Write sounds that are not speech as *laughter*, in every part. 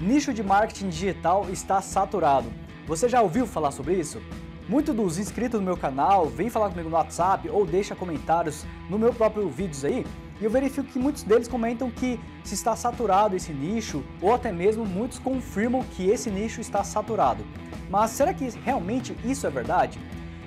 Nicho de marketing digital está saturado. Você já ouviu falar sobre isso? Muito dos inscritos no meu canal vem falar comigo no WhatsApp ou deixa comentários no meu próprio vídeos aí. E eu verifico que muitos deles comentam que se está saturado esse nicho, ou até mesmo muitos confirmam que esse nicho está saturado. Mas será que realmente isso é verdade?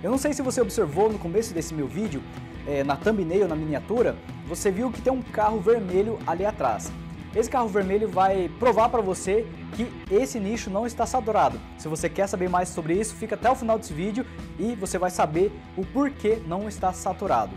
Eu não sei se você observou no começo desse meu vídeo, é, na thumbnail, na miniatura, você viu que tem um carro vermelho ali atrás. Esse carro vermelho vai provar para você que esse nicho não está saturado. Se você quer saber mais sobre isso, fica até o final desse vídeo e você vai saber o porquê não está saturado.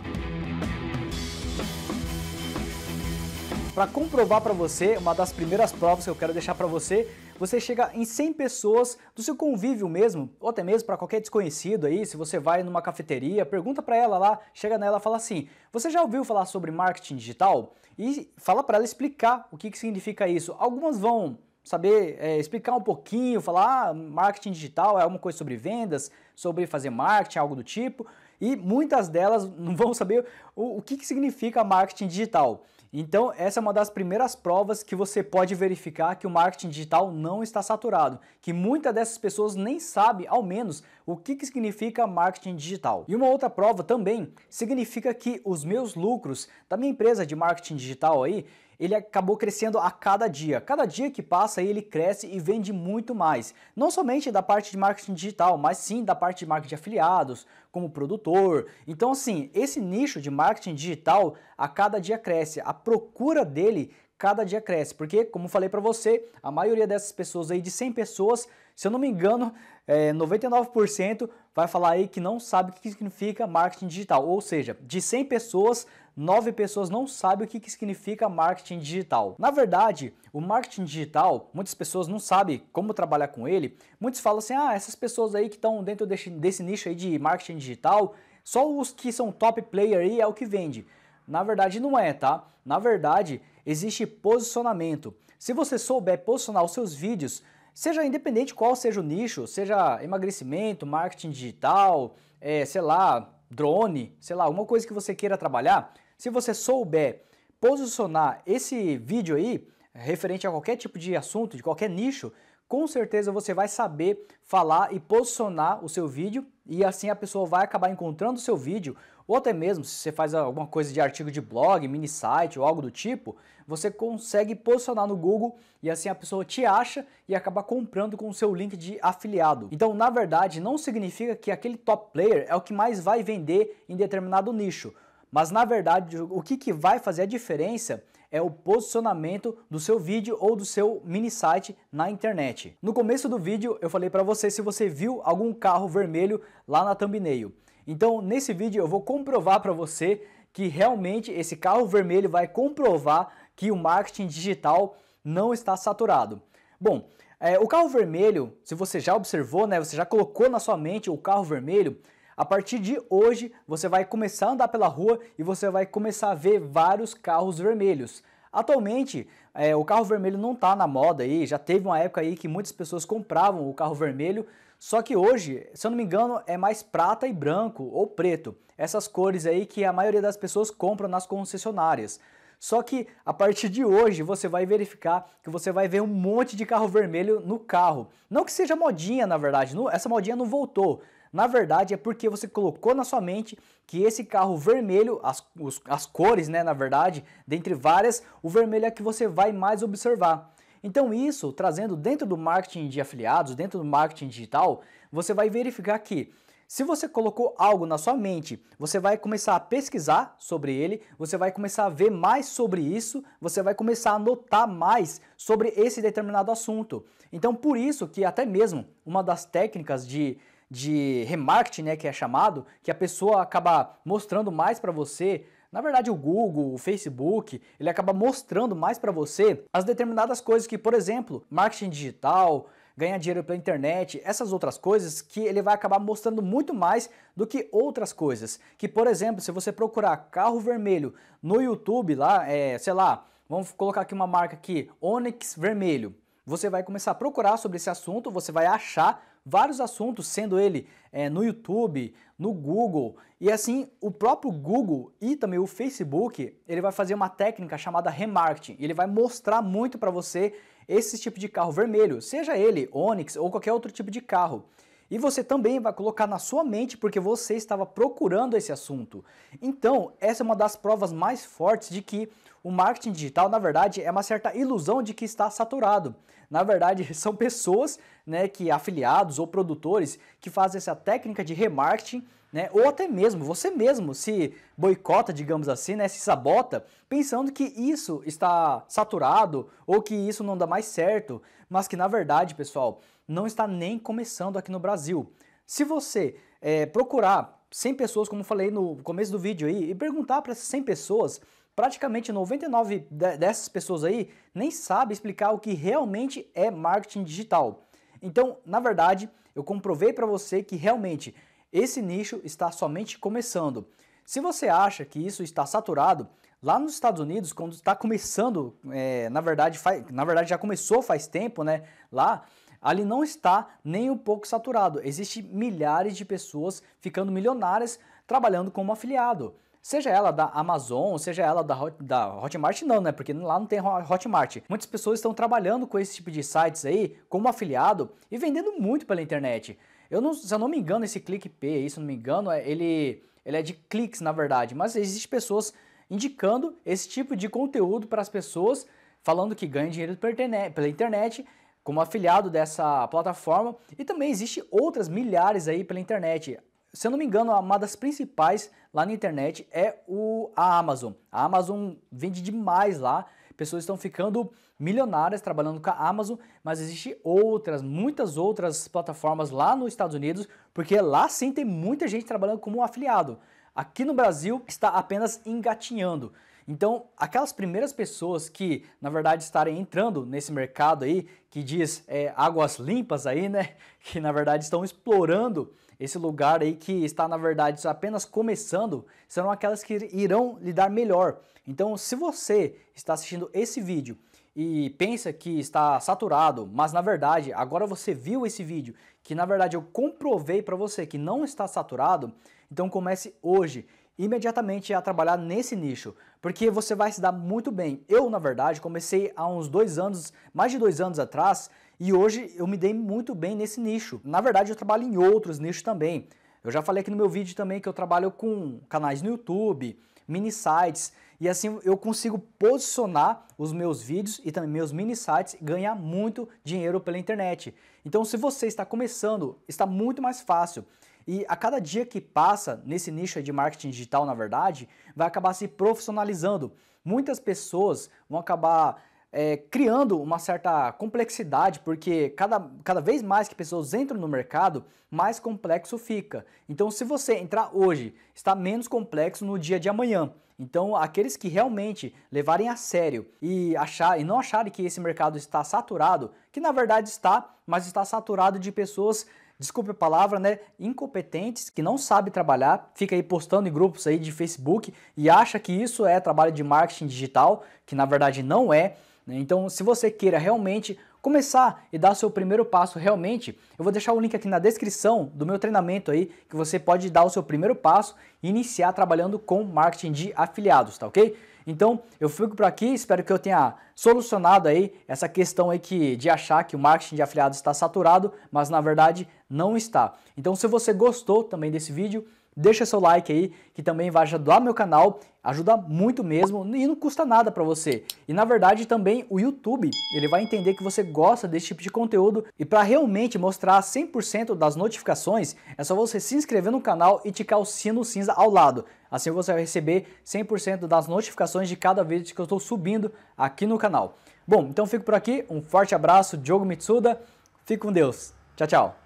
Para comprovar para você, uma das primeiras provas que eu quero deixar para você você chega em 100 pessoas do seu convívio mesmo, ou até mesmo para qualquer desconhecido aí, se você vai numa cafeteria, pergunta para ela lá, chega nela e fala assim: "Você já ouviu falar sobre marketing digital?" E fala para ela explicar o que, que significa isso. Algumas vão saber é, explicar um pouquinho, falar ah, marketing digital é alguma coisa sobre vendas, sobre fazer marketing, algo do tipo e muitas delas não vão saber o, o que, que significa marketing digital. Então, essa é uma das primeiras provas que você pode verificar que o marketing digital não está saturado, que muitas dessas pessoas nem sabe, ao menos, o que, que significa marketing digital. E uma outra prova também significa que os meus lucros da minha empresa de marketing digital aí, ele acabou crescendo a cada dia. Cada dia que passa, ele cresce e vende muito mais. Não somente da parte de marketing digital, mas sim da parte de marketing de afiliados, como produtor. Então, assim, esse nicho de marketing digital a cada dia cresce. A procura dele cada dia cresce, porque, como falei para você, a maioria dessas pessoas aí, de 100 pessoas, se eu não me engano, é, 99% vai falar aí que não sabe o que significa marketing digital. Ou seja, de 100 pessoas, 9 pessoas não sabem o que, que significa marketing digital. Na verdade, o marketing digital, muitas pessoas não sabem como trabalhar com ele. Muitos falam assim: ah, essas pessoas aí que estão dentro desse, desse nicho aí de marketing digital, só os que são top player aí é o que vende. Na verdade, não é, tá? Na verdade, existe posicionamento. Se você souber posicionar os seus vídeos, seja independente qual seja o nicho, seja emagrecimento, marketing digital, é, sei lá, drone, sei lá, alguma coisa que você queira trabalhar, se você souber posicionar esse vídeo aí, referente a qualquer tipo de assunto, de qualquer nicho, com certeza você vai saber falar e posicionar o seu vídeo e assim a pessoa vai acabar encontrando o seu vídeo, ou até mesmo se você faz alguma coisa de artigo de blog, mini site ou algo do tipo, você consegue posicionar no Google e assim a pessoa te acha e acaba comprando com o seu link de afiliado. Então, na verdade, não significa que aquele top player é o que mais vai vender em determinado nicho. Mas na verdade, o que, que vai fazer a diferença é o posicionamento do seu vídeo ou do seu mini site na internet. No começo do vídeo eu falei para você se você viu algum carro vermelho lá na thumbnail. Então nesse vídeo eu vou comprovar para você que realmente esse carro vermelho vai comprovar que o marketing digital não está saturado. Bom, é, o carro vermelho, se você já observou, né, você já colocou na sua mente o carro vermelho, a partir de hoje, você vai começar a andar pela rua e você vai começar a ver vários carros vermelhos. Atualmente, é, o carro vermelho não está na moda aí, já teve uma época aí que muitas pessoas compravam o carro vermelho, só que hoje, se eu não me engano, é mais prata e branco ou preto. Essas cores aí que a maioria das pessoas compram nas concessionárias. Só que a partir de hoje você vai verificar que você vai ver um monte de carro vermelho no carro. Não que seja modinha, na verdade, não, essa modinha não voltou, na verdade, é porque você colocou na sua mente que esse carro vermelho, as, os, as cores, né, na verdade, dentre várias, o vermelho é que você vai mais observar. Então isso, trazendo dentro do marketing de afiliados, dentro do marketing digital, você vai verificar que se você colocou algo na sua mente, você vai começar a pesquisar sobre ele, você vai começar a ver mais sobre isso, você vai começar a notar mais sobre esse determinado assunto. Então, por isso que até mesmo uma das técnicas de de remarketing, né, que é chamado, que a pessoa acaba mostrando mais para você. Na verdade, o Google, o Facebook, ele acaba mostrando mais para você as determinadas coisas que, por exemplo, marketing digital, ganhar dinheiro pela internet, essas outras coisas que ele vai acabar mostrando muito mais do que outras coisas. Que, por exemplo, se você procurar carro vermelho no YouTube lá, é, sei lá, vamos colocar aqui uma marca aqui, Onyx vermelho. Você vai começar a procurar sobre esse assunto, você vai achar vários assuntos, sendo ele é, no YouTube, no Google e assim o próprio Google e também o Facebook ele vai fazer uma técnica chamada remarketing. Ele vai mostrar muito para você esse tipo de carro vermelho, seja ele Onix ou qualquer outro tipo de carro. E você também vai colocar na sua mente porque você estava procurando esse assunto. Então, essa é uma das provas mais fortes de que o marketing digital, na verdade, é uma certa ilusão de que está saturado. Na verdade, *laughs* são pessoas, né, que afiliados ou produtores que fazem essa técnica de remarketing, né, ou até mesmo você mesmo se boicota, digamos assim, né, se sabota, pensando que isso está saturado ou que isso não dá mais certo, mas que na verdade, pessoal, não está nem começando aqui no Brasil. Se você é, procurar 100 pessoas, como falei no começo do vídeo aí, e perguntar para essas 100 pessoas, praticamente 99 dessas pessoas aí nem sabe explicar o que realmente é marketing digital. Então, na verdade, eu comprovei para você que realmente esse nicho está somente começando. Se você acha que isso está saturado, lá nos Estados Unidos, quando está começando, é, na, verdade, na verdade já começou faz tempo, né? Lá ali não está nem um pouco saturado. Existem milhares de pessoas ficando milionárias trabalhando como afiliado. Seja ela da Amazon, seja ela da, Hot, da Hotmart, não, né? Porque lá não tem Hotmart. Muitas pessoas estão trabalhando com esse tipo de sites aí, como afiliado, e vendendo muito pela internet. Eu não, se eu não me engano, esse ClickPay, se eu não me engano, é, ele, ele é de cliques, na verdade. Mas existem pessoas indicando esse tipo de conteúdo para as pessoas, falando que ganha dinheiro pela internet como afiliado dessa plataforma e também existe outras milhares aí pela internet. Se eu não me engano, uma das principais lá na internet é o, a Amazon. A Amazon vende demais lá. Pessoas estão ficando milionárias trabalhando com a Amazon, mas existe outras, muitas outras plataformas lá nos Estados Unidos, porque lá sim tem muita gente trabalhando como afiliado. Aqui no Brasil está apenas engatinhando. Então, aquelas primeiras pessoas que, na verdade, estarem entrando nesse mercado aí, que diz é, águas limpas aí, né? *laughs* Que na verdade estão explorando esse lugar aí que está, na verdade, apenas começando, serão aquelas que irão lidar melhor. Então, se você está assistindo esse vídeo e pensa que está saturado, mas na verdade, agora você viu esse vídeo, que na verdade eu comprovei para você que não está saturado, então comece hoje imediatamente a trabalhar nesse nicho, porque você vai se dar muito bem. Eu, na verdade, comecei há uns dois anos, mais de dois anos atrás, e hoje eu me dei muito bem nesse nicho. Na verdade, eu trabalho em outros nichos também. Eu já falei aqui no meu vídeo também que eu trabalho com canais no YouTube, mini sites, e assim eu consigo posicionar os meus vídeos e também meus mini sites e ganhar muito dinheiro pela internet. Então, se você está começando, está muito mais fácil. E a cada dia que passa nesse nicho de marketing digital, na verdade, vai acabar se profissionalizando. Muitas pessoas vão acabar é, criando uma certa complexidade, porque cada, cada vez mais que pessoas entram no mercado, mais complexo fica. Então, se você entrar hoje, está menos complexo no dia de amanhã. Então, aqueles que realmente levarem a sério e achar e não acharem que esse mercado está saturado, que na verdade está, mas está saturado de pessoas desculpe a palavra, né, incompetentes que não sabe trabalhar, fica aí postando em grupos aí de Facebook e acha que isso é trabalho de marketing digital, que na verdade não é. Né? Então, se você queira realmente começar e dar seu primeiro passo realmente, eu vou deixar o link aqui na descrição do meu treinamento aí, que você pode dar o seu primeiro passo e iniciar trabalhando com marketing de afiliados, tá OK? Então, eu fico por aqui, espero que eu tenha solucionado aí essa questão aí que, de achar que o marketing de afiliados está saturado, mas na verdade não está. Então, se você gostou também desse vídeo, deixa seu like aí, que também vai ajudar meu canal, ajuda muito mesmo e não custa nada para você. E na verdade também o YouTube, ele vai entender que você gosta desse tipo de conteúdo e para realmente mostrar 100% das notificações, é só você se inscrever no canal e ticar o sino cinza ao lado. Assim você vai receber 100% das notificações de cada vídeo que eu estou subindo aqui no canal. Bom, então fico por aqui, um forte abraço, Diogo Mitsuda, fique com Deus, tchau, tchau.